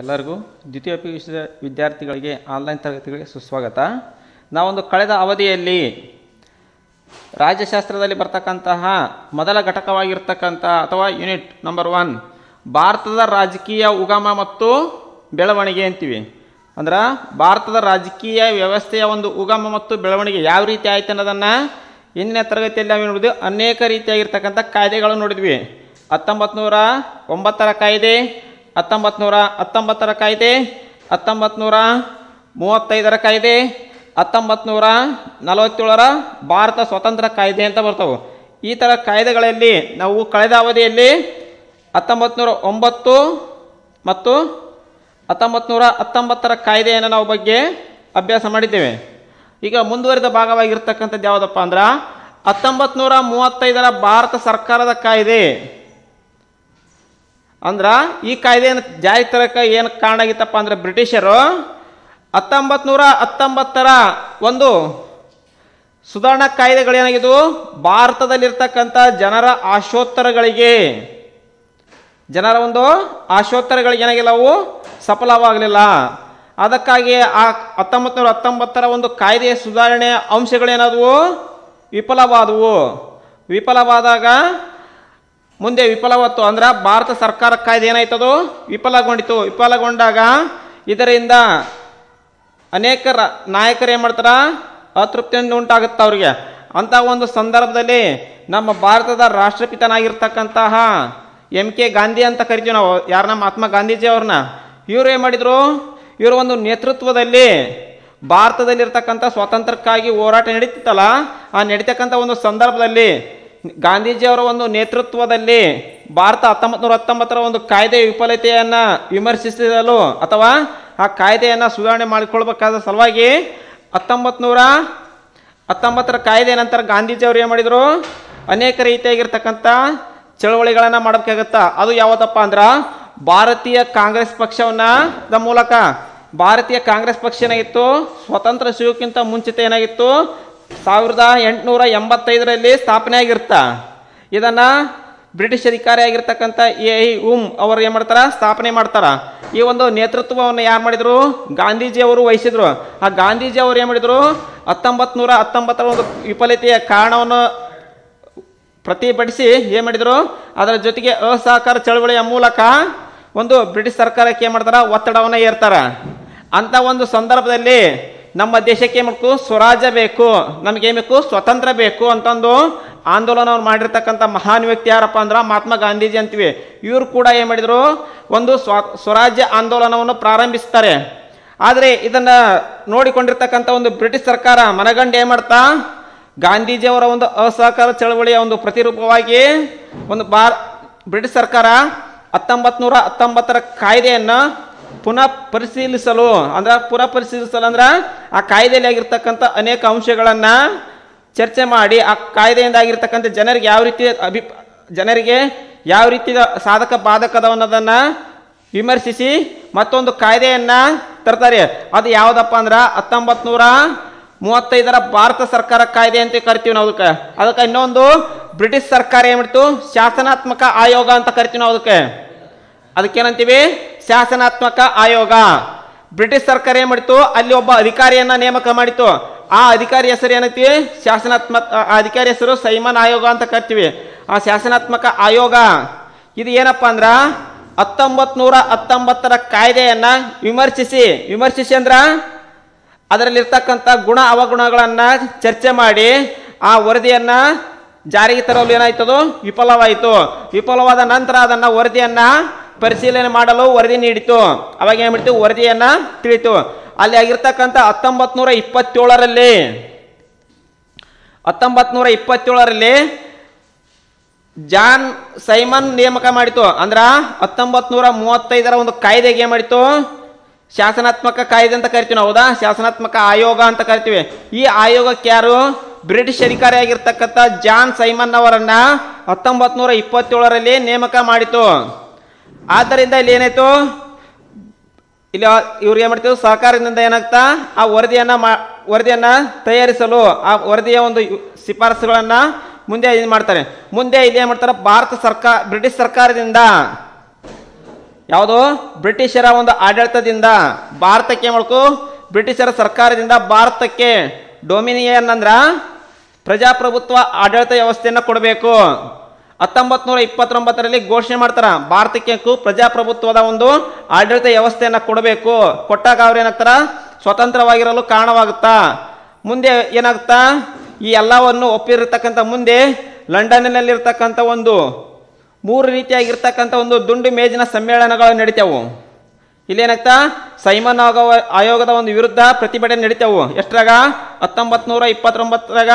ಎಲ್ಲರಿಗೂ ದ್ವಿತೀಯ ಪಿ ವಿದ್ಯಾರ್ಥಿಗಳಿಗೆ ಆನ್ಲೈನ್ ತರಗತಿಗಳಿಗೆ ಸುಸ್ವಾಗತ ನಾವೊಂದು ಕಳೆದ ಅವಧಿಯಲ್ಲಿ ರಾಜ್ಯಶಾಸ್ತ್ರದಲ್ಲಿ ಬರ್ತಕ್ಕಂತಹ ಮೊದಲ ಘಟಕವಾಗಿರ್ತಕ್ಕಂಥ ಅಥವಾ ಯೂನಿಟ್ ನಂಬರ್ ಒನ್ ಭಾರತದ ರಾಜಕೀಯ ಉಗಮ ಮತ್ತು ಬೆಳವಣಿಗೆ ಅಂತೀವಿ ಅಂದ್ರೆ ಭಾರತದ ರಾಜಕೀಯ ವ್ಯವಸ್ಥೆಯ ಒಂದು ಉಗಮ ಮತ್ತು ಬೆಳವಣಿಗೆ ಯಾವ ರೀತಿ ಆಯ್ತು ಅನ್ನೋದನ್ನು ಇಂದಿನ ತರಗತಿಯಲ್ಲಿ ನಾವು ನೋಡಿದ್ವಿ ಅನೇಕ ರೀತಿಯಾಗಿರ್ತಕ್ಕಂಥ ಕಾಯ್ದೆಗಳು ನೋಡಿದ್ವಿ ಹತ್ತೊಂಬತ್ತು ನೂರ ಒಂಬತ್ತರ ಕಾಯ್ದೆ ಹತ್ತೊಂಬತ್ತು ನೂರ ಹತ್ತೊಂಬತ್ತರ ಕಾಯ್ದೆ ಹತ್ತೊಂಬತ್ತು ನೂರ ಮೂವತ್ತೈದರ ಕಾಯ್ದೆ ಹತ್ತೊಂಬತ್ತು ನೂರ ನಲವತ್ತೇಳರ ಭಾರತ ಸ್ವತಂತ್ರ ಕಾಯ್ದೆ ಅಂತ ಬರ್ತವೆ ಈ ಥರ ಕಾಯ್ದೆಗಳಲ್ಲಿ ನಾವು ಕಳೆದ ಅವಧಿಯಲ್ಲಿ ಹತ್ತೊಂಬತ್ತು ಒಂಬತ್ತು ಮತ್ತು ಹತ್ತೊಂಬತ್ತು ನೂರ ಹತ್ತೊಂಬತ್ತರ ಕಾಯ್ದೆಯನ್ನು ನಾವು ಬಗ್ಗೆ ಅಭ್ಯಾಸ ಮಾಡಿದ್ದೇವೆ ಈಗ ಮುಂದುವರಿದ ಭಾಗವಾಗಿರ್ತಕ್ಕಂಥದ್ದು ಯಾವುದಪ್ಪ ಅಂದ್ರೆ ಹತ್ತೊಂಬತ್ತು ನೂರ ಮೂವತ್ತೈದರ ಭಾರತ ಸರ್ಕಾರದ ಕಾಯ್ದೆ ಅಂದ್ರೆ ಈ ಕಾಯ್ದೆಯನ್ನು ಜಾರಿ ತರಕ್ಕೆ ಏನು ಕಾರಣ ಆಗಿತ್ತಪ್ಪ ಅಂದರೆ ಬ್ರಿಟಿಷರು ಹತ್ತೊಂಬತ್ತು ಹತ್ತೊಂಬತ್ತರ ಒಂದು ಸುಧಾರಣಾ ಕಾಯ್ದೆಗಳೇನಾಗಿದ್ದು ಭಾರತದಲ್ಲಿರ್ತಕ್ಕಂಥ ಜನರ ಆಶೋತ್ತರಗಳಿಗೆ ಜನರ ಒಂದು ಆಶೋತ್ತರಗಳಿಗೆ ಏನಾಗಿಲ್ಲವು ಸಫಲವಾಗಲಿಲ್ಲ ಅದಕ್ಕಾಗಿ ಆ ಹತ್ತೊಂಬತ್ತು ಹತ್ತೊಂಬತ್ತರ ಒಂದು ಕಾಯ್ದೆಯ ಸುಧಾರಣೆಯ ಅಂಶಗಳೇನಾದವು ವಿಫಲವಾದವು ವಿಫಲವಾದಾಗ ಮುಂದೆ ವಿಫಲವತ್ತು ಅಂದ್ರೆ ಭಾರತ ಸರ್ಕಾರ ಕಾಯ್ದೆ ಏನಾಯ್ತದು ವಿಫಲಗೊಂಡಿತು ವಿಫಲಗೊಂಡಾಗ ಇದರಿಂದ ಅನೇಕ ರ ನಾಯಕರು ಏನು ಮಾಡ್ತಾರೆ ಅತೃಪ್ತಿಯನ್ನು ಉಂಟಾಗುತ್ತೆ ಅವ್ರಿಗೆ ಅಂತ ಒಂದು ಸಂದರ್ಭದಲ್ಲಿ ನಮ್ಮ ಭಾರತದ ರಾಷ್ಟ್ರಪಿತನಾಗಿರ್ತಕ್ಕಂತಹ ಎಮ್ ಕೆ ಗಾಂಧಿ ಅಂತ ಕರಿತೀವಿ ನಾವು ಯಾರನ್ನ ಮಹಾತ್ಮ ಗಾಂಧೀಜಿ ಅವ್ರನ್ನ ಇವರು ಏನು ಮಾಡಿದರು ಇವರು ಒಂದು ನೇತೃತ್ವದಲ್ಲಿ ಭಾರತದಲ್ಲಿರ್ತಕ್ಕಂಥ ಸ್ವಾತಂತ್ರ್ಯಕ್ಕಾಗಿ ಹೋರಾಟ ನಡೀತಿತ್ತಲ್ಲ ಆ ನಡೀತಕ್ಕಂಥ ಒಂದು ಸಂದರ್ಭದಲ್ಲಿ ಗಾಂಧೀಜಿಯವರ ಒಂದು ನೇತೃತ್ವದಲ್ಲಿ ಭಾರತ ಹತ್ತೊಂಬತ್ತು ನೂರ ಹತ್ತೊಂಬತ್ತರ ಒಂದು ಕಾಯ್ದೆ ವಿಫಲತೆಯನ್ನು ವಿಮರ್ಶಿಸಿದಲು ಅಥವಾ ಆ ಕಾಯ್ದೆಯನ್ನು ಸುಧಾರಣೆ ಮಾಡಿಕೊಳ್ಬೇಕಾದ ಸಲುವಾಗಿ ಹತ್ತೊಂಬತ್ತು ನೂರ ಹತ್ತೊಂಬತ್ತರ ಕಾಯ್ದೆ ನಂತರ ಗಾಂಧೀಜಿಯವರು ಏನು ಮಾಡಿದರು ಅನೇಕ ರೀತಿಯಾಗಿರ್ತಕ್ಕಂಥ ಚಳವಳಿಗಳನ್ನು ಮಾಡಬೇಕಾಗುತ್ತಾ ಅದು ಯಾವುದಪ್ಪ ಅಂದ್ರೆ ಭಾರತೀಯ ಕಾಂಗ್ರೆಸ್ ದ ಮೂಲಕ ಭಾರತೀಯ ಕಾಂಗ್ರೆಸ್ ಪಕ್ಷ ಏನಾಗಿತ್ತು ಸ್ವತಂತ್ರ ಸಿಗೋಕ್ಕಿಂತ ಮುಂಚಿತ ಏನಾಗಿತ್ತು ಸಾವಿರದ ಎಂಟುನೂರ ಎಂಬತ್ತೈದರಲ್ಲಿ ಸ್ಥಾಪನೆ ಆಗಿರ್ತಾ ಇದನ್ನು ಬ್ರಿಟಿಷ್ ಅಧಿಕಾರಿಯಾಗಿರ್ತಕ್ಕಂಥ ಎ ಐ ಉಮ್ ಅವರು ಏನು ಮಾಡ್ತಾರೆ ಸ್ಥಾಪನೆ ಮಾಡ್ತಾರೆ ಈ ಒಂದು ನೇತೃತ್ವವನ್ನು ಯಾರು ಮಾಡಿದರು ಅವರು ವಹಿಸಿದರು ಆ ಗಾಂಧೀಜಿ ಅವರು ಏನು ಮಾಡಿದರು ಹತ್ತೊಂಬತ್ತು ನೂರ ಹತ್ತೊಂಬತ್ತರ ಒಂದು ವಿಫಲತೆಯ ಕಾರಣವನ್ನು ಪ್ರತಿಭಟಿಸಿ ಏನು ಮಾಡಿದರು ಅದರ ಜೊತೆಗೆ ಅಸಹಕಾರ ಚಳವಳಿಯ ಮೂಲಕ ಒಂದು ಬ್ರಿಟಿಷ್ ಸರ್ಕಾರಕ್ಕೆ ಏನು ಮಾಡ್ತಾರೆ ಒತ್ತಡವನ್ನು ಏರ್ತಾರೆ ಅಂಥ ಒಂದು ಸಂದರ್ಭದಲ್ಲಿ ನಮ್ಮ ದೇಶಕ್ಕೆ ಏನು ಬೇಕು ಸ್ವರಾಜ್ಯ ಬೇಕು ನಮಗೇನು ಬೇಕು ಸ್ವತಂತ್ರ ಬೇಕು ಅಂತಂದು ಆಂದೋಲನವನ್ನು ಮಾಡಿರ್ತಕ್ಕಂಥ ಮಹಾನ್ ವ್ಯಕ್ತಿ ಯಾರಪ್ಪ ಅಂದ್ರೆ ಮಹಾತ್ಮ ಗಾಂಧೀಜಿ ಅಂತೀವಿ ಇವರು ಕೂಡ ಏನು ಮಾಡಿದರು ಒಂದು ಸ್ವ ಸ್ವರಾಜ್ಯ ಆಂದೋಲನವನ್ನು ಪ್ರಾರಂಭಿಸ್ತಾರೆ ಆದರೆ ಇದನ್ನು ನೋಡಿಕೊಂಡಿರ್ತಕ್ಕಂಥ ಒಂದು ಬ್ರಿಟಿಷ್ ಸರ್ಕಾರ ಮನಗಂಡು ಏನು ಮಾಡ್ತಾ ಗಾಂಧೀಜಿಯವರ ಒಂದು ಅಸಹಕಾರ ಚಳವಳಿಯ ಒಂದು ಪ್ರತಿರೂಪವಾಗಿ ಒಂದು ಬಾರ್ ಬ್ರಿಟಿಷ್ ಸರ್ಕಾರ ಹತ್ತೊಂಬತ್ತು ನೂರ ಹತ್ತೊಂಬತ್ತರ ಕಾಯ್ದೆಯನ್ನು ಪುನಃ ಪರಿಶೀಲಿಸಲು ಅಂದ್ರೆ ಪುನಃ ಪರಿಶೀಲಿಸಲು ಅಂದ್ರೆ ಆ ಕಾಯ್ದೆಯಲ್ಲಿ ಆಗಿರ್ತಕ್ಕಂಥ ಅನೇಕ ಅಂಶಗಳನ್ನು ಚರ್ಚೆ ಮಾಡಿ ಆ ಕಾಯ್ದೆಯಿಂದ ಆಗಿರ್ತಕ್ಕಂಥ ಜನರಿಗೆ ಯಾವ ರೀತಿ ಅಭಿ ಜನರಿಗೆ ಯಾವ ರೀತಿಯ ಸಾಧಕ ಅನ್ನೋದನ್ನು ವಿಮರ್ಶಿಸಿ ಮತ್ತೊಂದು ಕಾಯ್ದೆಯನ್ನು ತರ್ತಾರೆ ಅದು ಯಾವುದಪ್ಪ ಅಂದ್ರೆ ಹತ್ತೊಂಬತ್ತು ನೂರ ಮೂವತ್ತೈದರ ಭಾರತ ಸರ್ಕಾರ ಕಾಯ್ದೆ ಅಂತ ಕರಿತೀವಿ ನಾವು ಅದಕ್ಕೆ ಅದಕ್ಕೆ ಇನ್ನೊಂದು ಬ್ರಿಟಿಷ್ ಸರ್ಕಾರ ಏನ್ಬಿಡ್ತು ಶಾಸನಾತ್ಮಕ ಆಯೋಗ ಅಂತ ಕರಿತೀವಿ ನಾವು ಅದಕ್ಕೆ ಅದಕ್ಕೇನಂತೀವಿ ಶಾಸನಾತ್ಮಕ ಆಯೋಗ ಬ್ರಿಟಿಷ್ ಸರ್ಕಾರ ಏನು ಮಾಡಿತು ಅಲ್ಲಿ ಒಬ್ಬ ಅಧಿಕಾರಿಯನ್ನ ನೇಮಕ ಮಾಡಿತು ಆ ಅಧಿಕಾರಿ ಹೆಸರು ಏನೈತಿ ಶಾಸನಾತ್ಮಕ ಅಧಿಕಾರಿ ಹೆಸರು ಸೈಮನ್ ಆಯೋಗ ಅಂತ ಕರಿತೀವಿ ಆ ಶಾಸನಾತ್ಮಕ ಆಯೋಗ ಇದು ಏನಪ್ಪಾ ಅಂದ್ರ ಹತ್ತೊಂಬತ್ ನೂರ ಹತ್ತೊಂಬತ್ತರ ಕಾಯ್ದೆಯನ್ನ ವಿಮರ್ಶಿಸಿ ವಿಮರ್ಶಿಸಿ ಅಂದ್ರ ಅದರಲ್ಲಿರ್ತಕ್ಕಂಥ ಗುಣ ಅವಗುಣಗಳನ್ನ ಚರ್ಚೆ ಮಾಡಿ ಆ ವರದಿಯನ್ನ ಜಾರಿಗೆ ತರಲು ಏನಾಯ್ತದೋ ವಿಫಲವಾಯಿತು ವಿಫಲವಾದ ನಂತರ ಅದನ್ನ ವರದಿಯನ್ನ ಪರಿಶೀಲನೆ ಮಾಡಲು ವರದಿ ನೀಡಿತು ಅವಾಗ ಏನು ಮಾಡಿತು ವರದಿಯನ್ನು ತಿಳಿತು ಅಲ್ಲಿ ಆಗಿರ್ತಕ್ಕಂಥ ಹತ್ತೊಂಬತ್ ನೂರ ಇಪ್ಪತ್ತೇಳರಲ್ಲಿ ಹತ್ತೊಂಬತ್ತು ನೂರ ಇಪ್ಪತ್ತೇಳರಲ್ಲಿ ಜಾನ್ ಸೈಮನ್ ನೇಮಕ ಮಾಡಿತು ಅಂದ್ರೆ ಹತ್ತೊಂಬತ್ ನೂರ ಮೂವತ್ತೈದರ ಒಂದು ಕಾಯ್ದೆಗೆ ಏನು ಮಾಡಿತು ಶಾಸನಾತ್ಮಕ ಕಾಯ್ದೆ ಅಂತ ಕರಿತೀವಿ ನಾವು ಹೌದಾ ಶಾಸನಾತ್ಮಕ ಆಯೋಗ ಅಂತ ಕರಿತೀವಿ ಈ ಆಯೋಗಕ್ಕೆ ಯಾರು ಬ್ರಿಟಿಷ್ ಅಧಿಕಾರಿ ಆಗಿರ್ತಕ್ಕಂಥ ಜಾನ್ ಸೈಮನ್ ಅವರನ್ನ ಹತ್ತೊಂಬತ್ತು ನೂರ ಇಪ್ಪತ್ತೇಳರಲ್ಲಿ ನೇಮಕ ಮಾಡಿತು ಆದ್ದರಿಂದ ಇಲ್ಲಿ ಏನಾಯ್ತು ಇಲ್ಲಿ ಇವ್ರು ಏನು ಮಾಡ್ತೀವಿ ಸಹಕಾರದಿಂದ ಏನಾಗ್ತಾ ಆ ವರದಿಯನ್ನ ವರದಿಯನ್ನ ತಯಾರಿಸಲು ಆ ವರದಿಯ ಒಂದು ಶಿಫಾರಸುಗಳನ್ನ ಮುಂದೆ ಇದು ಮಾಡ್ತಾರೆ ಮುಂದೆ ಇಲ್ಲಿ ಏನು ಮಾಡ್ತಾರೆ ಭಾರತ ಸರ್ಕಾರ ಬ್ರಿಟಿಷ್ ಸರ್ಕಾರದಿಂದ ಯಾವುದು ಬ್ರಿಟಿಷರ ಒಂದು ಆಡಳಿತದಿಂದ ಭಾರತಕ್ಕೆ ಮಾಡ್ಕು ಬ್ರಿಟಿಷರ ಸರ್ಕಾರದಿಂದ ಭಾರತಕ್ಕೆ ಡೊಮಿನಿಯನ್ ಅಂದ್ರ ಪ್ರಜಾಪ್ರಭುತ್ವ ಆಡಳಿತ ವ್ಯವಸ್ಥೆಯನ್ನು ಕೊಡಬೇಕು ಹತ್ತೊಂಬತ್ತು ನೂರ ಇಪ್ಪತ್ತೊಂಬತ್ತರಲ್ಲಿ ಘೋಷಣೆ ಮಾಡ್ತಾರೆ ಭಾರತಕ್ಕೆ ಪ್ರಜಾಪ್ರಭುತ್ವದ ಒಂದು ಆಡಳಿತ ವ್ಯವಸ್ಥೆಯನ್ನು ಕೊಡಬೇಕು ಕೊಟ್ಟಾಗ ಅವ್ರು ಏನಾಗ್ತಾರ ಸ್ವತಂತ್ರವಾಗಿರಲು ಕಾರಣವಾಗುತ್ತಾ ಮುಂದೆ ಏನಾಗ್ತಾ ಈ ಎಲ್ಲವನ್ನು ಒಪ್ಪಿರತಕ್ಕಂಥ ಮುಂದೆ ಲಂಡನ್ನಲ್ಲಿರ್ತಕ್ಕಂಥ ಒಂದು ಮೂರು ರೀತಿಯಾಗಿರ್ತಕ್ಕಂಥ ಒಂದು ದುಂಡು ಮೇಜಿನ ಸಮ್ಮೇಳನಗಳು ನಡಿತಾವು ಏನಾಗ್ತಾ ಸೈಮನ್ ಆಯೋಗದ ಒಂದು ವಿರುದ್ಧ ಪ್ರತಿಭಟನೆ ನಡಿತಾವು ಎಷ್ಟರಾಗ ಹತ್ತೊಂಬತ್ತು ನೂರ ಇಪ್ಪತ್ತೊಂಬತ್ತರಾಗ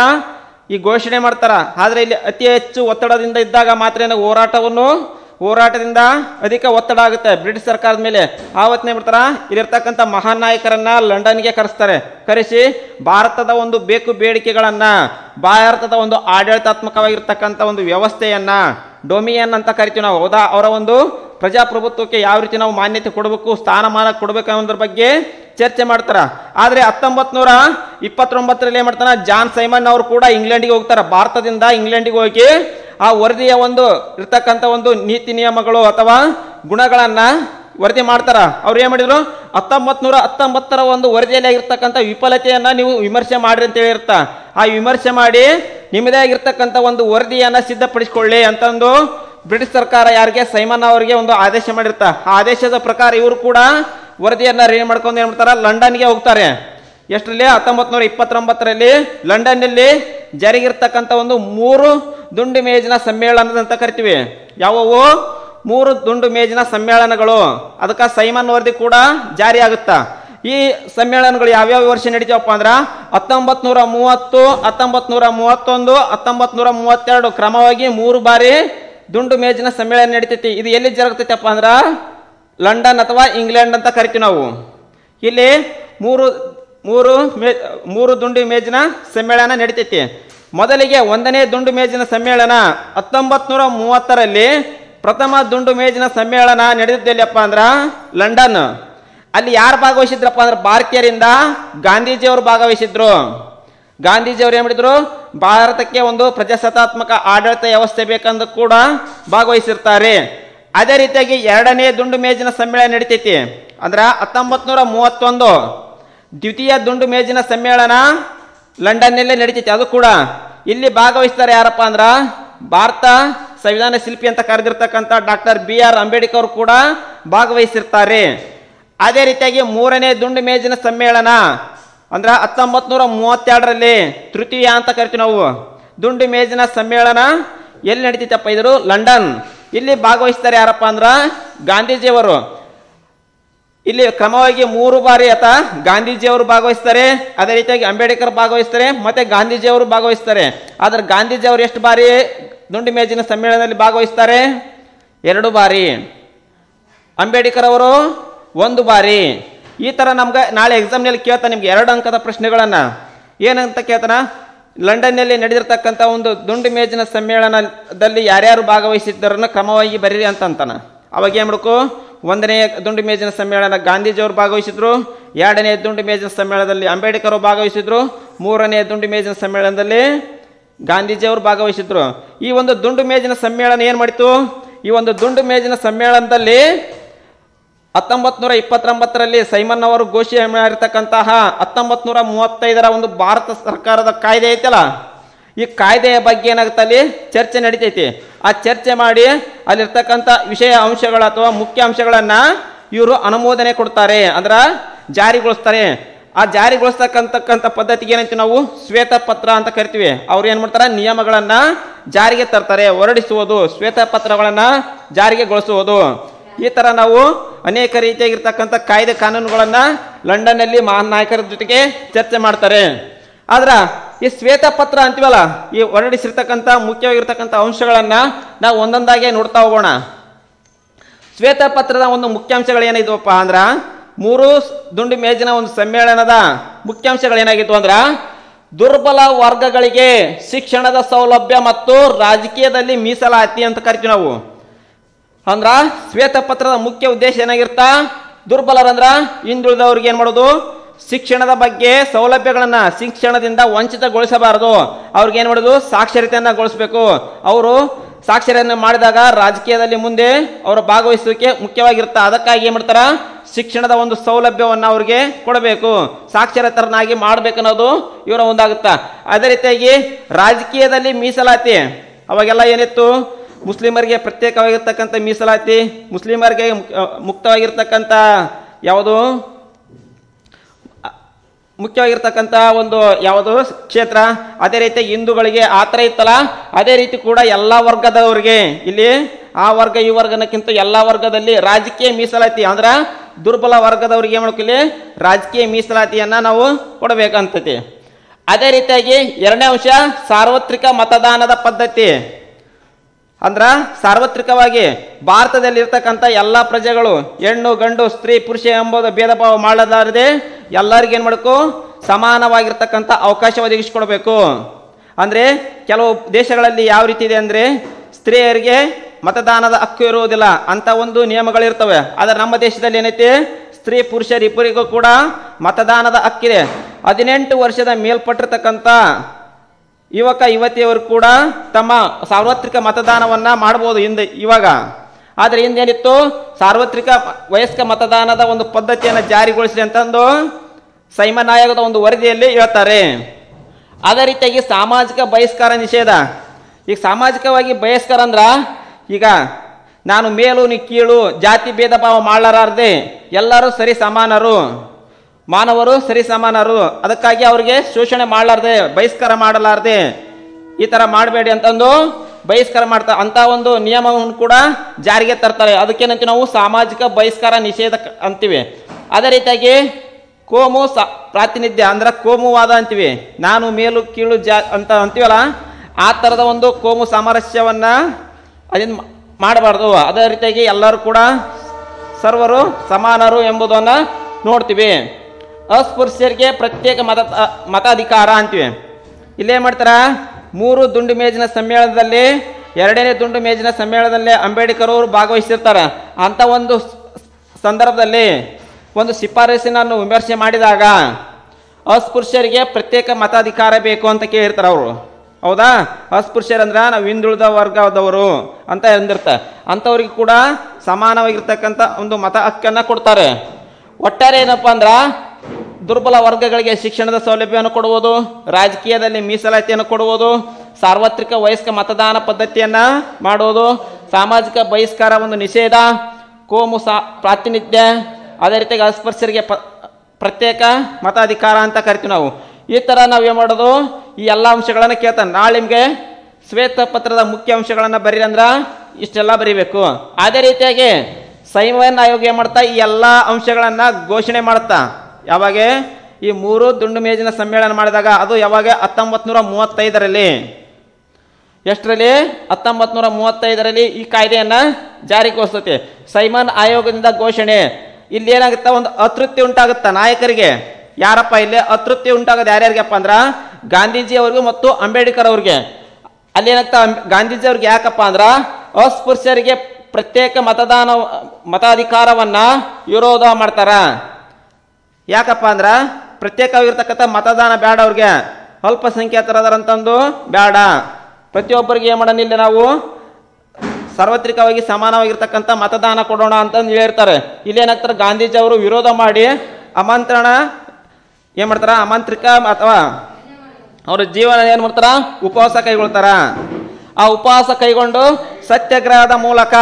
ಈ ಘೋಷಣೆ ಮಾಡ್ತಾರ ಆದರೆ ಇಲ್ಲಿ ಅತಿ ಹೆಚ್ಚು ಒತ್ತಡದಿಂದ ಇದ್ದಾಗ ಮಾತ್ರ ಹೋರಾಟವನ್ನು ಹೋರಾಟದಿಂದ ಅಧಿಕ ಒತ್ತಡ ಆಗುತ್ತೆ ಬ್ರಿಟಿಷ್ ಸರ್ಕಾರದ ಮೇಲೆ ಆವತ್ತಿನ ಬಿಡ್ತಾರ ಇಲ್ಲಿರ್ತಕ್ಕಂಥ ಮಹಾನ್ ನಾಯಕರನ್ನ ಲಂಡನ್ಗೆ ಕರೆಸ್ತಾರೆ ಕರೆಸಿ ಭಾರತದ ಒಂದು ಬೇಕು ಬೇಡಿಕೆಗಳನ್ನು ಭಾರತದ ಒಂದು ಆಡಳಿತಾತ್ಮಕವಾಗಿರ್ತಕ್ಕಂಥ ಒಂದು ವ್ಯವಸ್ಥೆಯನ್ನು ಡೊಮಿಯನ್ ಅಂತ ಕರಿತೀವಿ ನಾವು ಹೌದಾ ಅವರ ಒಂದು ಪ್ರಜಾಪ್ರಭುತ್ವಕ್ಕೆ ಯಾವ ರೀತಿ ನಾವು ಮಾನ್ಯತೆ ಕೊಡಬೇಕು ಸ್ಥಾನಮಾನ ಕೊಡಬೇಕು ಅನ್ನೋದ್ರ ಬಗ್ಗೆ ಚರ್ಚೆ ಮಾಡ್ತಾರೆ ಆದರೆ ಹತ್ತೊಂಬತ್ತು ನೂರ ಇಪ್ಪತ್ತೊಂಬತ್ತರಲ್ಲಿ ಏನು ಮಾಡ್ತಾನೆ ಜಾನ್ ಸೈಮನ್ ಅವರು ಕೂಡ ಇಂಗ್ಲೆಂಡಿಗೆ ಹೋಗ್ತಾರೆ ಭಾರತದಿಂದ ಇಂಗ್ಲೆಂಡಿಗೆ ಹೋಗಿ ಆ ವರದಿಯ ಒಂದು ಇರ್ತಕ್ಕಂಥ ಒಂದು ನೀತಿ ನಿಯಮಗಳು ಅಥವಾ ಗುಣಗಳನ್ನು ವರದಿ ಮಾಡ್ತಾರ ಅವ್ರು ಏನು ಮಾಡಿದ್ರು ಹತ್ತೊಂಬತ್ತು ನೂರ ಹತ್ತೊಂಬತ್ತರ ಒಂದು ವರದಿಯಲ್ಲಿ ಆಗಿರ್ತಕ್ಕಂಥ ವಿಫಲತೆಯನ್ನು ನೀವು ವಿಮರ್ಶೆ ಮಾಡಿರಿ ಅಂತ ಹೇಳಿರ್ತಾ ಆ ವಿಮರ್ಶೆ ಮಾಡಿ ನಿಮ್ಮದೇ ಆಗಿರ್ತಕ್ಕಂಥ ಒಂದು ವರದಿಯನ್ನು ಸಿದ್ಧಪಡಿಸಿಕೊಳ್ಳಿ ಅಂತಂದು ಬ್ರಿಟಿಷ್ ಸರ್ಕಾರ ಯಾರಿಗೆ ಸೈಮನ್ ಅವರಿಗೆ ಒಂದು ಆದೇಶ ಮಾಡಿರ್ತಾ ಆ ಆದೇಶದ ಪ್ರಕಾರ ಇವರು ಕೂಡ ವರದಿಯನ್ನು ರೆಡಿ ಮಾಡ್ಕೊಂಡು ಏನು ಮಾಡ್ತಾರೆ ಲಂಡನ್ಗೆ ಹೋಗ್ತಾರೆ ಎಷ್ಟರಲ್ಲಿ ಹತ್ತೊಂಬತ್ತು ನೂರ ಇಪ್ಪತ್ತೊಂಬತ್ತರಲ್ಲಿ ಲಂಡನ್ನಲ್ಲಿ ಜರುಗಿರ್ತಕ್ಕಂಥ ಒಂದು ಮೂರು ದುಂಡು ಮೇಜಿನ ಸಮ್ಮೇಳನ ಅಂತ ಕರಿತೀವಿ ಯಾವುವು ಮೂರು ದುಂಡು ಮೇಜಿನ ಸಮ್ಮೇಳನಗಳು ಅದಕ್ಕೆ ಸೈಮನ್ ವರದಿ ಕೂಡ ಜಾರಿ ಆಗುತ್ತಾ ಈ ಸಮ್ಮೇಳನಗಳು ಯಾವ್ಯಾವ ವರ್ಷ ನಡೀತಾವಪ್ಪ ಅಂದ್ರೆ ಹತ್ತೊಂಬತ್ ನೂರ ಮೂವತ್ತು ಹತ್ತೊಂಬತ್ತು ನೂರ ಮೂವತ್ತೊಂದು ಹತ್ತೊಂಬತ್ ನೂರ ಮೂವತ್ತೆರಡು ಕ್ರಮವಾಗಿ ಮೂರು ಬಾರಿ ದುಂಡು ಮೇಜಿನ ಸಮ್ಮೇಳನ ನಡೀತೈತಿ ಇದು ಎಲ್ಲಿ ಅಪ್ಪ ಅಂದ್ರೆ ಲಂಡನ್ ಅಥವಾ ಇಂಗ್ಲೆಂಡ್ ಅಂತ ಕರಿತೀವಿ ನಾವು ಇಲ್ಲಿ ಮೂರು ಮೂರು ಮೇ ಮೂರು ದುಂಡು ಮೇಜಿನ ಸಮ್ಮೇಳನ ನಡೀತೈತಿ ಮೊದಲಿಗೆ ಒಂದನೇ ದುಂಡು ಮೇಜಿನ ಸಮ್ಮೇಳನ ಹತ್ತೊಂಬತ್ ನೂರ ಮೂವತ್ತರಲ್ಲಿ ಪ್ರಥಮ ದುಂಡು ಮೇಜಿನ ಸಮ್ಮೇಳನ ನಡೆದಿದ್ದೆಲ್ಲಪ್ಪ ಅಂದ್ರೆ ಲಂಡನ್ ಅಲ್ಲಿ ಯಾರು ಭಾಗವಹಿಸಿದ್ರಪ್ಪ ಅಂದ್ರೆ ಭಾರತೀಯರಿಂದ ಗಾಂಧೀಜಿಯವರು ಭಾಗವಹಿಸಿದ್ರು ಗಾಂಧೀಜಿಯವರು ಏನು ಮಾಡಿದ್ರು ಭಾರತಕ್ಕೆ ಒಂದು ಪ್ರಜಾಸತ್ತಾತ್ಮಕ ಆಡಳಿತ ವ್ಯವಸ್ಥೆ ಬೇಕಂದು ಕೂಡ ಭಾಗವಹಿಸಿರ್ತಾರೆ ಅದೇ ರೀತಿಯಾಗಿ ಎರಡನೇ ದುಂಡು ಮೇಜಿನ ಸಮ್ಮೇಳನ ನಡೀತೈತಿ ಅಂದ್ರೆ ಹತ್ತೊಂಬತ್ತು ನೂರ ಮೂವತ್ತೊಂದು ದ್ವಿತೀಯ ದುಂಡು ಮೇಜಿನ ಸಮ್ಮೇಳನ ಲಂಡನ್ನಲ್ಲೇ ನಡೀತೈತಿ ಅದು ಕೂಡ ಇಲ್ಲಿ ಭಾಗವಹಿಸ್ತಾರೆ ಯಾರಪ್ಪ ಅಂದ್ರೆ ಭಾರತ ಸಂವಿಧಾನ ಶಿಲ್ಪಿ ಅಂತ ಕರೆದಿರ್ತಕ್ಕಂಥ ಡಾಕ್ಟರ್ ಬಿ ಆರ್ ಅಂಬೇಡ್ಕರ್ ಕೂಡ ಭಾಗವಹಿಸಿರ್ತಾರೆ ಅದೇ ರೀತಿಯಾಗಿ ಮೂರನೇ ದುಂಡು ಮೇಜಿನ ಸಮ್ಮೇಳನ ಅಂದ್ರೆ ಹತ್ತೊಂಬತ್ತು ನೂರ ಮೂವತ್ತೆರಡರಲ್ಲಿ ತೃತೀಯ ಅಂತ ಕರಿತೀವಿ ನಾವು ದುಂಡು ಮೇಜಿನ ಸಮ್ಮೇಳನ ಎಲ್ಲಿ ನಡೀತಿತ್ತಪ್ಪ ಇದ್ರು ಲಂಡನ್ ಇಲ್ಲಿ ಭಾಗವಹಿಸ್ತಾರೆ ಯಾರಪ್ಪ ಅಂದ್ರೆ ಗಾಂಧೀಜಿಯವರು ಇಲ್ಲಿ ಕ್ರಮವಾಗಿ ಮೂರು ಬಾರಿ ಅಥ ಗಾಂಧೀಜಿಯವರು ಭಾಗವಹಿಸ್ತಾರೆ ಅದೇ ರೀತಿಯಾಗಿ ಅಂಬೇಡ್ಕರ್ ಭಾಗವಹಿಸ್ತಾರೆ ಮತ್ತೆ ಗಾಂಧೀಜಿಯವರು ಭಾಗವಹಿಸ್ತಾರೆ ಆದ್ರೆ ಗಾಂಧೀಜಿಯವರು ಎಷ್ಟು ಬಾರಿ ದುಂಡು ಮೇಜಿನ ಸಮ್ಮೇಳನದಲ್ಲಿ ಭಾಗವಹಿಸ್ತಾರೆ ಎರಡು ಬಾರಿ ಅಂಬೇಡ್ಕರ್ ಅವರು ಒಂದು ಬಾರಿ ಈ ಥರ ನಮ್ಗೆ ನಾಳೆ ಎಕ್ಸಾಮ್ನಲ್ಲಿ ಕೇಳ್ತಾನ ನಿಮ್ಗೆ ಎರಡು ಅಂಕದ ಪ್ರಶ್ನೆಗಳನ್ನು ಏನಂತ ಕೇಳ್ತಾನ ಲಂಡನ್ನಲ್ಲಿ ನಡೆದಿರ್ತಕ್ಕಂಥ ಒಂದು ದುಂಡು ಮೇಜಿನ ಸಮ್ಮೇಳನದಲ್ಲಿ ಯಾರ್ಯಾರು ಭಾಗವಹಿಸಿದ್ದರನ್ನು ಕ್ರಮವಾಗಿ ಬರೀರಿ ಅಂತ ಅಂತಾನ ಅವಾಗ ಏನು ಮಾಡ್ಕು ಒಂದನೇ ದುಂಡು ಮೇಜಿನ ಸಮ್ಮೇಳನ ಗಾಂಧೀಜಿಯವರು ಭಾಗವಹಿಸಿದ್ರು ಎರಡನೇ ದುಂಡು ಮೇಜಿನ ಸಮ್ಮೇಳನದಲ್ಲಿ ಅಂಬೇಡ್ಕರ್ ಅವರು ಭಾಗವಹಿಸಿದ್ರು ಮೂರನೇ ದುಂಡು ಮೇಜಿನ ಸಮ್ಮೇಳನದಲ್ಲಿ ಗಾಂಧೀಜಿಯವರು ಭಾಗವಹಿಸಿದ್ರು ಈ ಒಂದು ದುಂಡು ಮೇಜಿನ ಸಮ್ಮೇಳನ ಏನು ಮಾಡಿತು ಈ ಒಂದು ದುಂಡು ಮೇಜಿನ ಸಮ್ಮೇಳನದಲ್ಲಿ ಹತ್ತೊಂಬತ್ತು ನೂರ ಇಪ್ಪತ್ತೊಂಬತ್ತರಲ್ಲಿ ಸೈಮನ್ ಅವರು ಘೋಷಣೆ ಮಾಡಿರ್ತಕ್ಕಂತಹ ಹತ್ತೊಂಬತ್ತು ನೂರ ಮೂವತ್ತೈದರ ಒಂದು ಭಾರತ ಸರ್ಕಾರದ ಕಾಯ್ದೆ ಐತಲ್ಲ ಈ ಕಾಯ್ದೆಯ ಬಗ್ಗೆ ಏನಾಗುತ್ತೆ ಅಲ್ಲಿ ಚರ್ಚೆ ನಡೀತೈತಿ ಆ ಚರ್ಚೆ ಮಾಡಿ ಅಲ್ಲಿರ್ತಕ್ಕಂಥ ವಿಷಯ ಅಂಶಗಳು ಅಥವಾ ಮುಖ್ಯ ಅಂಶಗಳನ್ನ ಇವರು ಅನುಮೋದನೆ ಕೊಡ್ತಾರೆ ಅಂದ್ರ ಜಾರಿಗೊಳಿಸ್ತಾರೆ ಆ ಜಾರಿಗೊಳಿಸ್ತಕ್ಕಂತಕ್ಕಂಥ ಪದ್ಧತಿಗೆ ಏನಂತೀವಿ ನಾವು ಪತ್ರ ಅಂತ ಕರಿತೀವಿ ಅವ್ರು ಏನು ಮಾಡ್ತಾರೆ ನಿಯಮಗಳನ್ನ ಜಾರಿಗೆ ತರ್ತಾರೆ ಹೊರಡಿಸುವುದು ಶ್ವೇತ ಪತ್ರಗಳನ್ನ ಜಾರಿಗೆಗೊಳಿಸುವುದು ಈ ಥರ ನಾವು ಅನೇಕ ರೀತಿಯಾಗಿರ್ತಕ್ಕಂಥ ಕಾಯ್ದೆ ಕಾನೂನುಗಳನ್ನು ಲಂಡನ್ನಲ್ಲಿ ಮಹಾನ್ ನಾಯಕರ ಜೊತೆಗೆ ಚರ್ಚೆ ಮಾಡ್ತಾರೆ ಆದ್ರೆ ಈ ಪತ್ರ ಅಂತೀವಲ್ಲ ಈ ಹೊರಡಿಸಿರ್ತಕ್ಕಂಥ ಮುಖ್ಯವಾಗಿರ್ತಕ್ಕಂಥ ಅಂಶಗಳನ್ನು ನಾವು ಒಂದೊಂದಾಗೆ ನೋಡ್ತಾ ಹೋಗೋಣ ಪತ್ರದ ಒಂದು ಮುಖ್ಯಾಂಶಗಳು ಏನಿದ್ವಪ್ಪ ಅಂದ್ರೆ ಮೂರು ದುಂಡು ಮೇಜಿನ ಒಂದು ಸಮ್ಮೇಳನದ ಮುಖ್ಯಾಂಶಗಳೇನಾಗಿತ್ತು ಅಂದ್ರೆ ದುರ್ಬಲ ವರ್ಗಗಳಿಗೆ ಶಿಕ್ಷಣದ ಸೌಲಭ್ಯ ಮತ್ತು ರಾಜಕೀಯದಲ್ಲಿ ಮೀಸಲಾತಿ ಅಂತ ಕರಿತೀವಿ ನಾವು ಅಂದ್ರ ಪತ್ರದ ಮುಖ್ಯ ಉದ್ದೇಶ ಏನಾಗಿರ್ತಾ ದುರ್ಬಲರಂದ್ರ ಹಿಂದುಳಿದವ್ರಿಗೆ ಏನು ಮಾಡೋದು ಶಿಕ್ಷಣದ ಬಗ್ಗೆ ಸೌಲಭ್ಯಗಳನ್ನು ಶಿಕ್ಷಣದಿಂದ ವಂಚಿತಗೊಳಿಸಬಾರದು ಅವ್ರಿಗೆ ಏನು ಮಾಡೋದು ಸಾಕ್ಷರತೆಯನ್ನುಗೊಳಿಸಬೇಕು ಗೊಳಿಸಬೇಕು ಅವರು ಸಾಕ್ಷರತೆಯನ್ನು ಮಾಡಿದಾಗ ರಾಜಕೀಯದಲ್ಲಿ ಮುಂದೆ ಅವರು ಭಾಗವಹಿಸೋಕೆ ಮುಖ್ಯವಾಗಿರುತ್ತಾ ಅದಕ್ಕಾಗಿ ಏನು ಮಾಡ್ತಾರ ಶಿಕ್ಷಣದ ಒಂದು ಸೌಲಭ್ಯವನ್ನು ಅವ್ರಿಗೆ ಕೊಡಬೇಕು ಸಾಕ್ಷರತರನ್ನಾಗಿ ಮಾಡಬೇಕನ್ನೋದು ಇವರ ಒಂದಾಗುತ್ತಾ ಅದೇ ರೀತಿಯಾಗಿ ರಾಜಕೀಯದಲ್ಲಿ ಮೀಸಲಾತಿ ಅವಾಗೆಲ್ಲ ಏನಿತ್ತು ಮುಸ್ಲಿಮರಿಗೆ ಪ್ರತ್ಯೇಕವಾಗಿರ್ತಕ್ಕಂಥ ಮೀಸಲಾತಿ ಮುಸ್ಲಿಮರಿಗೆ ಮುಕ್ತವಾಗಿರ್ತಕ್ಕಂಥ ಯಾವುದು ಮುಖ್ಯವಾಗಿರ್ತಕ್ಕಂಥ ಒಂದು ಯಾವುದು ಕ್ಷೇತ್ರ ಅದೇ ರೀತಿ ಹಿಂದೂಗಳಿಗೆ ಆ ಥರ ಇತ್ತಲ್ಲ ಅದೇ ರೀತಿ ಕೂಡ ಎಲ್ಲ ವರ್ಗದವರಿಗೆ ಇಲ್ಲಿ ಆ ವರ್ಗ ಈ ವರ್ಗನಕ್ಕಿಂತ ಎಲ್ಲ ವರ್ಗದಲ್ಲಿ ರಾಜಕೀಯ ಮೀಸಲಾತಿ ಅಂದ್ರೆ ದುರ್ಬಲ ವರ್ಗದವ್ರಿಗೆ ಏನು ರಾಜಕೀಯ ಮೀಸಲಾತಿಯನ್ನು ನಾವು ಕೊಡಬೇಕಂತತಿ ಅದೇ ರೀತಿಯಾಗಿ ಎರಡನೇ ಅಂಶ ಸಾರ್ವತ್ರಿಕ ಮತದಾನದ ಪದ್ಧತಿ ಅಂದ್ರೆ ಸಾರ್ವತ್ರಿಕವಾಗಿ ಭಾರತದಲ್ಲಿ ಇರ್ತಕ್ಕಂಥ ಎಲ್ಲ ಪ್ರಜೆಗಳು ಹೆಣ್ಣು ಗಂಡು ಸ್ತ್ರೀ ಪುರುಷ ಎಂಬುದು ಭೇದ ಭಾವ ಮಾಡಲಾರದೆ ಎಲ್ಲರಿಗೂ ಏನು ಮಾಡಬೇಕು ಸಮಾನವಾಗಿರ್ತಕ್ಕಂಥ ಅವಕಾಶ ಒದಗಿಸಿಕೊಡ್ಬೇಕು ಅಂದರೆ ಕೆಲವು ದೇಶಗಳಲ್ಲಿ ಯಾವ ರೀತಿ ಇದೆ ಅಂದರೆ ಸ್ತ್ರೀಯರಿಗೆ ಮತದಾನದ ಹಕ್ಕು ಇರುವುದಿಲ್ಲ ಅಂತ ಒಂದು ನಿಯಮಗಳಿರ್ತವೆ ಆದರೆ ನಮ್ಮ ದೇಶದಲ್ಲಿ ಏನೈತೆ ಸ್ತ್ರೀ ಪುರುಷರಿಬ್ಬರಿಗೂ ಕೂಡ ಮತದಾನದ ಹಕ್ಕಿದೆ ಹದಿನೆಂಟು ವರ್ಷದ ಮೇಲ್ಪಟ್ಟಿರ್ತಕ್ಕಂಥ ಯುವಕ ಯುವತಿಯವರು ಕೂಡ ತಮ್ಮ ಸಾರ್ವತ್ರಿಕ ಮತದಾನವನ್ನು ಮಾಡ್ಬೋದು ಹಿಂದೆ ಇವಾಗ ಆದರೆ ಹಿಂದೇನಿತ್ತು ಸಾರ್ವತ್ರಿಕ ವಯಸ್ಕ ಮತದಾನದ ಒಂದು ಪದ್ಧತಿಯನ್ನು ಜಾರಿಗೊಳಿಸಿದೆ ಅಂತಂದು ಸೈಮ ನಾಯಕದ ಒಂದು ವರದಿಯಲ್ಲಿ ಹೇಳ್ತಾರೆ ಅದೇ ರೀತಿಯಾಗಿ ಸಾಮಾಜಿಕ ಬಹಿಷ್ಕಾರ ನಿಷೇಧ ಈಗ ಸಾಮಾಜಿಕವಾಗಿ ಬಹಿಷ್ಕಾರ ಅಂದ್ರೆ ಈಗ ನಾನು ಮೇಲು ನೀ ಕೀಳು ಜಾತಿ ಭೇದ ಭಾವ ಮಾಡಲಾರ್ದೆ ಎಲ್ಲರೂ ಸರಿ ಸಮಾನರು ಮಾನವರು ಸರಿಸಮಾನರು ಅದಕ್ಕಾಗಿ ಅವರಿಗೆ ಶೋಷಣೆ ಮಾಡಲಾರ್ದೆ ಬಹಿಷ್ಕಾರ ಮಾಡಲಾರ್ದೆ ಈ ಥರ ಮಾಡಬೇಡಿ ಅಂತಂದು ಬಹಿಷ್ಕಾರ ಮಾಡ್ತಾರೆ ಅಂತ ಒಂದು ನಿಯಮವನ್ನು ಕೂಡ ಜಾರಿಗೆ ತರ್ತಾರೆ ಅದಕ್ಕೇನಂತೀವಿ ನಾವು ಸಾಮಾಜಿಕ ಬಹಿಷ್ಕಾರ ನಿಷೇಧ ಅಂತೀವಿ ಅದೇ ರೀತಿಯಾಗಿ ಕೋಮು ಸ ಪ್ರಾತಿನಿಧ್ಯ ಅಂದ್ರೆ ಕೋಮುವಾದ ಅಂತೀವಿ ನಾನು ಮೇಲು ಕೀಳು ಜಾ ಅಂತ ಅಂತೀವಲ್ಲ ಆ ಥರದ ಒಂದು ಕೋಮು ಸಾಮರಸ್ಯವನ್ನು ಅದನ್ನು ಮಾಡಬಾರ್ದು ಅದೇ ರೀತಿಯಾಗಿ ಎಲ್ಲರೂ ಕೂಡ ಸರ್ವರು ಸಮಾನರು ಎಂಬುದನ್ನು ನೋಡ್ತೀವಿ ಅಸ್ಪೃಶ್ಯರಿಗೆ ಪ್ರತ್ಯೇಕ ಮತ ಮತಾಧಿಕಾರ ಅಂತೀವಿ ಇಲ್ಲೇನು ಮಾಡ್ತಾರ ಮೂರು ದುಂಡು ಮೇಜಿನ ಸಮ್ಮೇಳನದಲ್ಲಿ ಎರಡನೇ ದುಂಡು ಮೇಜಿನ ಸಮ್ಮೇಳನದಲ್ಲಿ ಅಂಬೇಡ್ಕರ್ ಅವರು ಭಾಗವಹಿಸಿರ್ತಾರೆ ಅಂಥ ಒಂದು ಸಂದರ್ಭದಲ್ಲಿ ಒಂದು ಶಿಫಾರಸಿನನ್ನು ವಿಮರ್ಶೆ ಮಾಡಿದಾಗ ಅಸ್ಪೃಶ್ಯರಿಗೆ ಪ್ರತ್ಯೇಕ ಮತಾಧಿಕಾರ ಬೇಕು ಅಂತ ಕೇಳಿರ್ತಾರೆ ಅವರು ಹೌದಾ ಅಂದ್ರೆ ನಾವು ಹಿಂದುಳಿದ ವರ್ಗದವರು ಅಂತ ಎಂದಿರ್ತ ಅಂಥವ್ರಿಗೆ ಕೂಡ ಸಮಾನವಾಗಿರ್ತಕ್ಕಂಥ ಒಂದು ಮತ ಹಕ್ಕನ್ನು ಕೊಡ್ತಾರೆ ಒಟ್ಟಾರೆ ಏನಪ್ಪ ಅಂದ್ರೆ ದುರ್ಬಲ ವರ್ಗಗಳಿಗೆ ಶಿಕ್ಷಣದ ಸೌಲಭ್ಯವನ್ನು ಕೊಡುವುದು ರಾಜಕೀಯದಲ್ಲಿ ಮೀಸಲಾತಿಯನ್ನು ಕೊಡುವುದು ಸಾರ್ವತ್ರಿಕ ವಯಸ್ಕ ಮತದಾನ ಪದ್ಧತಿಯನ್ನು ಮಾಡುವುದು ಸಾಮಾಜಿಕ ಬಹಿಷ್ಕಾರ ಒಂದು ನಿಷೇಧ ಕೋಮು ಸಾ ಪ್ರಾತಿನಿಧ್ಯ ಅದೇ ರೀತಿಯಾಗಿ ಅಸ್ಪೃಶ್ಯರಿಗೆ ಪ ಪ್ರತ್ಯೇಕ ಮತಾಧಿಕಾರ ಅಂತ ಕರಿತೀವಿ ನಾವು ಈ ಥರ ನಾವು ಏನು ಮಾಡೋದು ಈ ಎಲ್ಲ ಅಂಶಗಳನ್ನು ಕೇಳ್ತಾನೆ ನಾಳೆ ನಿಮಗೆ ಶ್ವೇತ ಪತ್ರದ ಮುಖ್ಯ ಅಂಶಗಳನ್ನು ಬರೀ ಅಂದ್ರೆ ಇಷ್ಟೆಲ್ಲ ಬರೀಬೇಕು ಅದೇ ರೀತಿಯಾಗಿ ಸೈಮನ್ ಆಯೋಗ ಏನು ಮಾಡ್ತಾ ಈ ಎಲ್ಲ ಅಂಶಗಳನ್ನು ಘೋಷಣೆ ಮಾಡ್ತಾ ಯಾವಾಗೆ ಈ ಮೂರು ದುಂಡು ಮೇಜಿನ ಸಮ್ಮೇಳನ ಮಾಡಿದಾಗ ಅದು ಯಾವಾಗ ಹತ್ತೊಂಬತ್ತು ನೂರ ಮೂವತ್ತೈದರಲ್ಲಿ ಎಷ್ಟರಲ್ಲಿ ಹತ್ತೊಂಬತ್ತು ನೂರ ಮೂವತ್ತೈದರಲ್ಲಿ ಈ ಕಾಯ್ದೆಯನ್ನು ಜಾರಿಗೊಳಿಸುತ್ತೆ ಸೈಮಾನ್ ಆಯೋಗದಿಂದ ಘೋಷಣೆ ಇಲ್ಲಿ ಏನಾಗುತ್ತೆ ಒಂದು ಅತೃಪ್ತಿ ಉಂಟಾಗುತ್ತಾ ನಾಯಕರಿಗೆ ಯಾರಪ್ಪ ಇಲ್ಲಿ ಅತೃಪ್ತಿ ಉಂಟಾಗೋದು ಯಾರ್ಯಾರಿಗೆಪ್ಪ ಅಂದ್ರೆ ಗಾಂಧೀಜಿ ಅವ್ರಿಗೂ ಮತ್ತು ಅಂಬೇಡ್ಕರ್ ಅವ್ರಿಗೆ ಅಲ್ಲಿ ಏನಾಗ್ತಾ ಗಾಂಧೀಜಿ ಅವ್ರಿಗೆ ಯಾಕಪ್ಪ ಅಂದ್ರೆ ಅಸ್ಪೃಶ್ಯರಿಗೆ ಪ್ರತ್ಯೇಕ ಮತದಾನ ಮತಾಧಿಕಾರವನ್ನು ವಿರೋಧ ಮಾಡ್ತಾರ ಯಾಕಪ್ಪ ಅಂದ್ರೆ ಪ್ರತ್ಯೇಕವಾಗಿರ್ತಕ್ಕಂಥ ಮತದಾನ ಬೇಡ ಅವ್ರಿಗೆ ಅಂತಂದು ಬೇಡ ಪ್ರತಿಯೊಬ್ಬರಿಗೆ ಏನು ಮಾಡೋಣ ಇಲ್ಲಿ ನಾವು ಸಾರ್ವತ್ರಿಕವಾಗಿ ಸಮಾನವಾಗಿರ್ತಕ್ಕಂಥ ಮತದಾನ ಕೊಡೋಣ ಅಂತಂದು ಹೇಳಿರ್ತಾರೆ ಏನಾಗ್ತಾರೆ ಗಾಂಧೀಜಿ ಅವರು ವಿರೋಧ ಮಾಡಿ ಆಮಂತ್ರಣ ಏನು ಮಾಡ್ತಾರ ಆಮಂತ್ರಿಕ ಅಥವಾ ಅವರ ಜೀವನ ಏನು ಮಾಡ್ತಾರ ಉಪವಾಸ ಕೈಗೊಳ್ತಾರ ಆ ಉಪವಾಸ ಕೈಗೊಂಡು ಸತ್ಯಾಗ್ರಹದ ಮೂಲಕ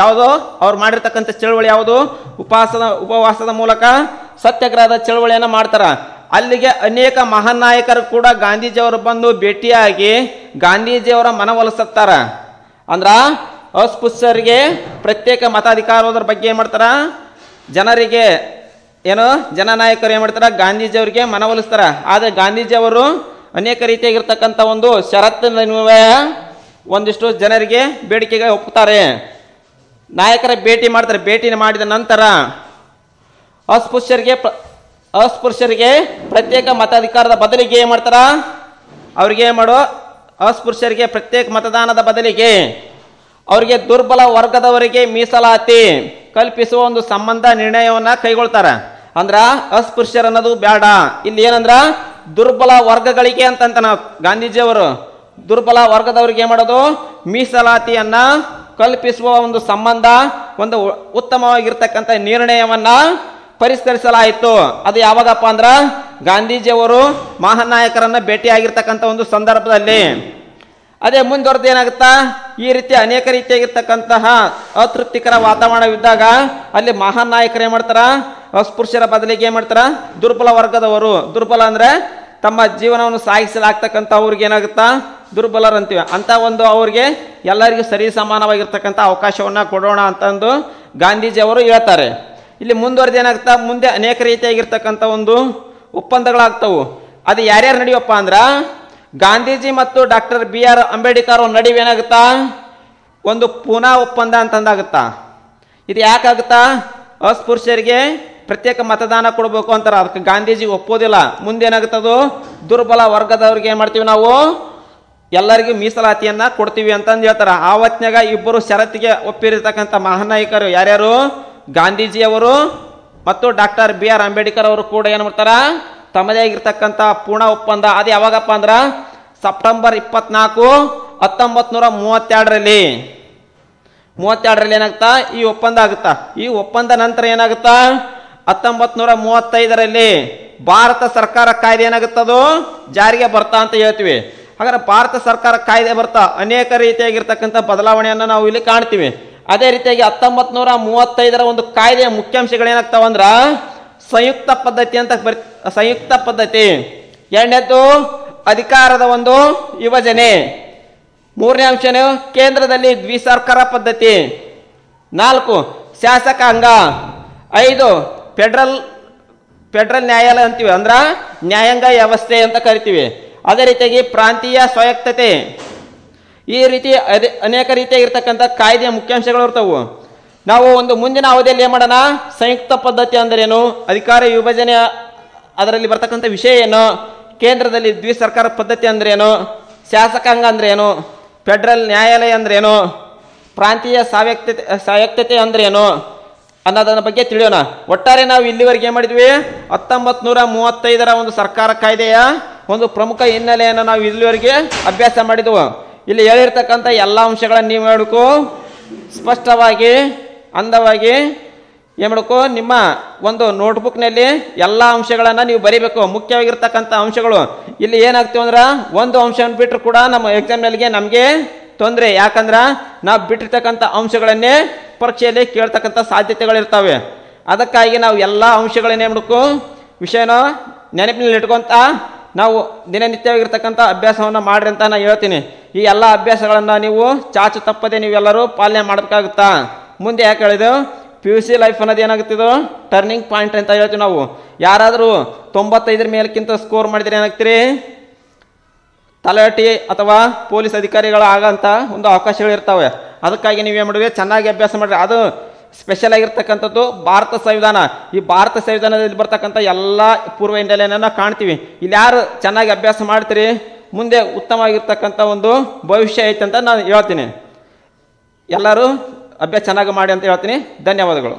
ಯಾವುದು ಅವ್ರು ಮಾಡಿರ್ತಕ್ಕಂಥ ಚಳುವಳಿ ಯಾವುದು ಉಪವಾಸದ ಉಪವಾಸದ ಮೂಲಕ ಸತ್ಯಾಗ್ರಹದ ಚಳವಳಿಯನ್ನು ಮಾಡ್ತಾರೆ ಅಲ್ಲಿಗೆ ಅನೇಕ ಮಹಾನ್ ನಾಯಕರು ಕೂಡ ಗಾಂಧೀಜಿಯವರು ಬಂದು ಭೇಟಿಯಾಗಿ ಗಾಂಧೀಜಿಯವರ ಮನವೊಲಿಸುತ್ತಾರ ಅಂದ್ರ ಅಸ್ಪೃಶ್ಯರಿಗೆ ಪ್ರತ್ಯೇಕ ಮತಾಧಿಕಾರದ ಬಗ್ಗೆ ಏನು ಮಾಡ್ತಾರ ಜನರಿಗೆ ಏನು ನಾಯಕರು ಏನು ಮಾಡ್ತಾರೆ ಗಾಂಧೀಜಿಯವರಿಗೆ ಮನವೊಲಿಸ್ತಾರ ಆದರೆ ಗಾಂಧೀಜಿಯವರು ಅನೇಕ ರೀತಿಯಾಗಿರ್ತಕ್ಕಂಥ ಒಂದು ಷರತ್ತಿನ ಒಂದಿಷ್ಟು ಜನರಿಗೆ ಬೇಡಿಕೆಗೆ ಒಪ್ಪುತ್ತಾರೆ ನಾಯಕರ ಭೇಟಿ ಮಾಡ್ತಾರೆ ಭೇಟಿ ಮಾಡಿದ ನಂತರ ಅಸ್ಪೃಶ್ಯರಿಗೆ ಅಸ್ಪೃಶ್ಯರಿಗೆ ಪ್ರತ್ಯೇಕ ಮತಾಧಿಕಾರದ ಬದಲಿಗೆ ಏನು ಮಾಡ್ತಾರ ಅವ್ರಿಗೆ ಏನು ಮಾಡೋ ಅಸ್ಪೃಶ್ಯರಿಗೆ ಪ್ರತ್ಯೇಕ ಮತದಾನದ ಬದಲಿಗೆ ಅವರಿಗೆ ದುರ್ಬಲ ವರ್ಗದವರಿಗೆ ಮೀಸಲಾತಿ ಕಲ್ಪಿಸುವ ಒಂದು ಸಂಬಂಧ ನಿರ್ಣಯವನ್ನು ಕೈಗೊಳ್ತಾರೆ ಅಂದ್ರ ಅಸ್ಪೃಶ್ಯರನ್ನೋದು ಬೇಡ ಇಲ್ಲಿ ಏನಂದ್ರ ದುರ್ಬಲ ವರ್ಗಗಳಿಗೆ ಅಂತಂತ ನಾವು ಗಾಂಧೀಜಿಯವರು ದುರ್ಬಲ ವರ್ಗದವ್ರಿಗೆ ಏನು ಮಾಡೋದು ಮೀಸಲಾತಿಯನ್ನ ಕಲ್ಪಿಸುವ ಒಂದು ಸಂಬಂಧ ಒಂದು ಉತ್ತಮವಾಗಿರ್ತಕ್ಕಂಥ ನಿರ್ಣಯವನ್ನ ಪರಿಷ್ಕರಿಸಲಾಯಿತು ಅದು ಯಾವಾಗಪ್ಪ ಅಂದ್ರೆ ಗಾಂಧೀಜಿಯವರು ಮಹಾನಾಯಕರನ್ನು ಭೇಟಿಯಾಗಿರ್ತಕ್ಕಂಥ ಒಂದು ಸಂದರ್ಭದಲ್ಲಿ ಅದೇ ಮುಂದುವರೆದು ಏನಾಗುತ್ತಾ ಈ ರೀತಿ ಅನೇಕ ರೀತಿಯಾಗಿರ್ತಕ್ಕಂತಹ ಅತೃಪ್ತಿಕರ ವಾತಾವರಣವಿದ್ದಾಗ ಅಲ್ಲಿ ಮಹಾನ್ ನಾಯಕರು ಏನು ಮಾಡ್ತಾರ ಅಸ್ಪೃಶ್ಯರ ಬದಲಿಗೆ ಏನು ಮಾಡ್ತಾರ ದುರ್ಬಲ ವರ್ಗದವರು ದುರ್ಬಲ ಅಂದ್ರೆ ತಮ್ಮ ಜೀವನವನ್ನು ಸಾಗಿಸಲಾಗ್ತಕ್ಕಂಥ ಅವ್ರಿಗೆ ಏನಾಗುತ್ತಾ ದುರ್ಬಲರಂತೀವಿ ಅಂತ ಒಂದು ಅವ್ರಿಗೆ ಎಲ್ಲರಿಗೂ ಸರಿ ಸಮಾನವಾಗಿರ್ತಕ್ಕಂಥ ಅವಕಾಶವನ್ನ ಕೊಡೋಣ ಅಂತಂದು ಗಾಂಧೀಜಿಯವರು ಹೇಳ್ತಾರೆ ಇಲ್ಲಿ ಮುಂದುವರೆದು ಏನಾಗ್ತಾ ಮುಂದೆ ಅನೇಕ ರೀತಿಯಾಗಿರ್ತಕ್ಕಂಥ ಒಂದು ಒಪ್ಪಂದಗಳಾಗ್ತವು ಅದು ಯಾರ್ಯಾರು ನಡೆಯಪ್ಪ ಅಂದ್ರೆ ಗಾಂಧೀಜಿ ಮತ್ತು ಡಾಕ್ಟರ್ ಬಿ ಆರ್ ಅಂಬೇಡ್ಕರ್ ಅವ್ರ ನಡುವೆ ಏನಾಗುತ್ತಾ ಒಂದು ಪುನಾ ಒಪ್ಪಂದ ಅಂತಂದಾಗುತ್ತಾ ಇದು ಯಾಕಾಗುತ್ತಾ ಅಸ್ಪೃಶ್ಯರಿಗೆ ಪ್ರತ್ಯೇಕ ಮತದಾನ ಕೊಡಬೇಕು ಅಂತಾರೆ ಅದಕ್ಕೆ ಗಾಂಧೀಜಿ ಒಪ್ಪೋದಿಲ್ಲ ಮುಂದೆ ಅದು ದುರ್ಬಲ ವರ್ಗದವ್ರಿಗೆ ಏನು ಮಾಡ್ತೀವಿ ನಾವು ಎಲ್ಲರಿಗೂ ಮೀಸಲಾತಿಯನ್ನು ಕೊಡ್ತೀವಿ ಅಂತಂದು ಹೇಳ್ತಾರೆ ಆವತ್ತಿನಾಗ ಇಬ್ಬರು ಷರತ್ತಿಗೆ ಒಪ್ಪಿರತಕ್ಕಂಥ ಮಹಾನಾಯಕರು ಯಾರ್ಯಾರು ಗಾಂಧೀಜಿಯವರು ಮತ್ತು ಡಾಕ್ಟರ್ ಬಿ ಆರ್ ಅಂಬೇಡ್ಕರ್ ಅವರು ಕೂಡ ಏನು ಮಾಡ್ತಾರೆ ತಮ್ಮದೇ ಆಗಿರ್ತಕ್ಕಂಥ ಪೂರ್ಣ ಒಪ್ಪಂದ ಅದು ಯಾವಾಗಪ್ಪ ಅಂದ್ರೆ ಸೆಪ್ಟೆಂಬರ್ ಇಪ್ಪತ್ನಾಲ್ಕು ಹತ್ತೊಂಬತ್ತು ನೂರ ಮೂವತ್ತೆರಡರಲ್ಲಿ ಮೂವತ್ತೆರಡರಲ್ಲಿ ಏನಾಗ್ತಾ ಈ ಒಪ್ಪಂದ ಆಗುತ್ತಾ ಈ ಒಪ್ಪಂದ ನಂತರ ಏನಾಗುತ್ತಾ ಹತ್ತೊಂಬತ್ತು ನೂರ ಮೂವತ್ತೈದರಲ್ಲಿ ಭಾರತ ಸರ್ಕಾರ ಕಾಯ್ದೆ ಏನಾಗುತ್ತದು ಜಾರಿಗೆ ಬರ್ತಾ ಅಂತ ಹೇಳ್ತೀವಿ ಹಾಗಾದ್ರೆ ಭಾರತ ಸರ್ಕಾರ ಕಾಯ್ದೆ ಬರ್ತಾ ಅನೇಕ ರೀತಿಯಾಗಿರ್ತಕ್ಕಂಥ ಬದಲಾವಣೆಯನ್ನು ನಾವು ಇಲ್ಲಿ ಕಾಣ್ತೀವಿ ಅದೇ ರೀತಿಯಾಗಿ ಹತ್ತೊಂಬತ್ತು ನೂರ ಮೂವತ್ತೈದರ ಒಂದು ಕಾಯ್ದೆಯ ಅಂದ್ರೆ ಸಂಯುಕ್ತ ಪದ್ಧತಿ ಅಂತ ಬರ್ ಸಂಯುಕ್ತ ಪದ್ಧತಿ ಎರಡನೇದು ಅಧಿಕಾರದ ಒಂದು ವಿಭಜನೆ ಮೂರನೇ ಅಂಶ ಕೇಂದ್ರದಲ್ಲಿ ದ್ವಿಸರ್ಕಾರ ಪದ್ಧತಿ ನಾಲ್ಕು ಶಾಸಕಾಂಗ ಐದು ಫೆಡ್ರಲ್ ಫೆಡ್ರಲ್ ನ್ಯಾಯಾಲಯ ಅಂತೀವಿ ಅಂದ್ರೆ ನ್ಯಾಯಾಂಗ ವ್ಯವಸ್ಥೆ ಅಂತ ಕರಿತೀವಿ ಅದೇ ರೀತಿಯಾಗಿ ಪ್ರಾಂತೀಯ ಸ್ವಾಯತ್ತತೆ ಈ ರೀತಿ ಅದೇ ಅನೇಕ ರೀತಿಯಾಗಿರ್ತಕ್ಕಂಥ ಕಾಯ್ದೆಯ ಮುಖ್ಯಾಂಶಗಳು ಇರ್ತವೆ ನಾವು ಒಂದು ಮುಂದಿನ ಅವಧಿಯಲ್ಲಿ ಏನು ಮಾಡೋಣ ಸಂಯುಕ್ತ ಪದ್ಧತಿ ಅಂದ್ರೇನು ಅಧಿಕಾರ ವಿಭಜನೆ ಅದರಲ್ಲಿ ಬರ್ತಕ್ಕಂಥ ವಿಷಯ ಏನು ಕೇಂದ್ರದಲ್ಲಿ ದ್ವಿಸರ್ಕಾರ ಪದ್ಧತಿ ಅಂದ್ರೇನು ಶಾಸಕಾಂಗ ಅಂದ್ರೇನು ಫೆಡರಲ್ ನ್ಯಾಯಾಲಯ ಅಂದ್ರೇನು ಪ್ರಾಂತೀಯ ಸಾವ್ಯಕ್ತತೆ ಸಾಯಕ್ತತೆ ಅಂದ್ರೇನು ಅನ್ನೋದನ್ನ ಬಗ್ಗೆ ತಿಳಿಯೋಣ ಒಟ್ಟಾರೆ ನಾವು ಇಲ್ಲಿವರೆಗೆ ಏನು ಮಾಡಿದ್ವಿ ಹತ್ತೊಂಬತ್ತು ನೂರ ಮೂವತ್ತೈದರ ಒಂದು ಸರ್ಕಾರ ಕಾಯ್ದೆಯ ಒಂದು ಪ್ರಮುಖ ಹಿನ್ನೆಲೆಯನ್ನು ನಾವು ಇಲ್ಲಿವರೆಗೆ ಅಭ್ಯಾಸ ಮಾಡಿದ್ವು ಇಲ್ಲಿ ಹೇಳಿರ್ತಕ್ಕಂಥ ಎಲ್ಲ ಅಂಶಗಳನ್ನು ನೀವು ಹೇಳ್ಬೇಕು ಸ್ಪಷ್ಟವಾಗಿ ಅಂದವಾಗಿ ಏನು ನಿಮ್ಮ ಒಂದು ನೋಟ್ಬುಕ್ನಲ್ಲಿ ಎಲ್ಲ ಅಂಶಗಳನ್ನು ನೀವು ಬರೀಬೇಕು ಮುಖ್ಯವಾಗಿರ್ತಕ್ಕಂಥ ಅಂಶಗಳು ಇಲ್ಲಿ ಏನಾಗ್ತೀವಿ ಅಂದ್ರೆ ಒಂದು ಅಂಶವನ್ನು ಬಿಟ್ಟರು ಕೂಡ ನಮ್ಮ ಎಕ್ಸಾಮ್ನಲ್ಲಿಗೆ ನಮಗೆ ತೊಂದರೆ ಯಾಕಂದ್ರೆ ನಾವು ಬಿಟ್ಟಿರ್ತಕ್ಕಂಥ ಅಂಶಗಳನ್ನೇ ಪರೀಕ್ಷೆಯಲ್ಲಿ ಕೇಳ್ತಕ್ಕಂಥ ಸಾಧ್ಯತೆಗಳಿರ್ತವೆ ಅದಕ್ಕಾಗಿ ನಾವು ಎಲ್ಲ ಅಂಶಗಳನ್ನೇ ಮಾಡಬೇಕು ವಿಷಯನ ನೆನಪಿನಲ್ಲಿ ಇಟ್ಕೊಂತ ನಾವು ದಿನನಿತ್ಯವಾಗಿರ್ತಕ್ಕಂಥ ಅಭ್ಯಾಸವನ್ನು ಮಾಡ್ರಿ ಅಂತ ನಾನು ಹೇಳ್ತೀನಿ ಈ ಎಲ್ಲ ಅಭ್ಯಾಸಗಳನ್ನು ನೀವು ಚಾಚು ತಪ್ಪದೆ ನೀವೆಲ್ಲರೂ ಪಾಲನೆ ಮಾಡಬೇಕಾಗುತ್ತಾ ಮುಂದೆ ಯಾಕೆ ಹೇಳಿದ್ರು ಪಿ ಯು ಸಿ ಲೈಫ್ ಅನ್ನೋದು ಏನಾಗುತ್ತಿದ್ದು ಟರ್ನಿಂಗ್ ಪಾಯಿಂಟ್ ಅಂತ ಹೇಳ್ತೀವಿ ನಾವು ಯಾರಾದರೂ ತೊಂಬತ್ತೈದರ ಮೇಲಕ್ಕಿಂತ ಸ್ಕೋರ್ ಮಾಡಿದರೆ ಏನಾಗ್ತೀರಿ ತಲಾಟಿ ಅಥವಾ ಪೊಲೀಸ್ ಅಧಿಕಾರಿಗಳು ಆಗೋಂಥ ಒಂದು ಅವಕಾಶಗಳು ಇರ್ತಾವೆ ಅದಕ್ಕಾಗಿ ನೀವು ಏನು ಮಾಡಿದ್ರೆ ಚೆನ್ನಾಗಿ ಅಭ್ಯಾಸ ಮಾಡಿರಿ ಅದು ಸ್ಪೆಷಲ್ ಆಗಿರ್ತಕ್ಕಂಥದ್ದು ಭಾರತ ಸಂವಿಧಾನ ಈ ಭಾರತ ಸಂವಿಧಾನದಲ್ಲಿ ಬರ್ತಕ್ಕಂಥ ಎಲ್ಲ ಪೂರ್ವ ಇಂಡಿಯಾ ಕಾಣ್ತೀವಿ ಇಲ್ಲಿ ಯಾರು ಚೆನ್ನಾಗಿ ಅಭ್ಯಾಸ ಮಾಡ್ತೀರಿ ಮುಂದೆ ಉತ್ತಮವಾಗಿರ್ತಕ್ಕಂಥ ಒಂದು ಭವಿಷ್ಯ ಐತೆ ಅಂತ ನಾನು ಹೇಳ್ತೀನಿ ಎಲ್ಲರೂ ಅಭ್ಯಾಸ ಚೆನ್ನಾಗಿ ಮಾಡಿ ಅಂತ ಹೇಳ್ತೀನಿ ಧನ್ಯವಾದಗಳು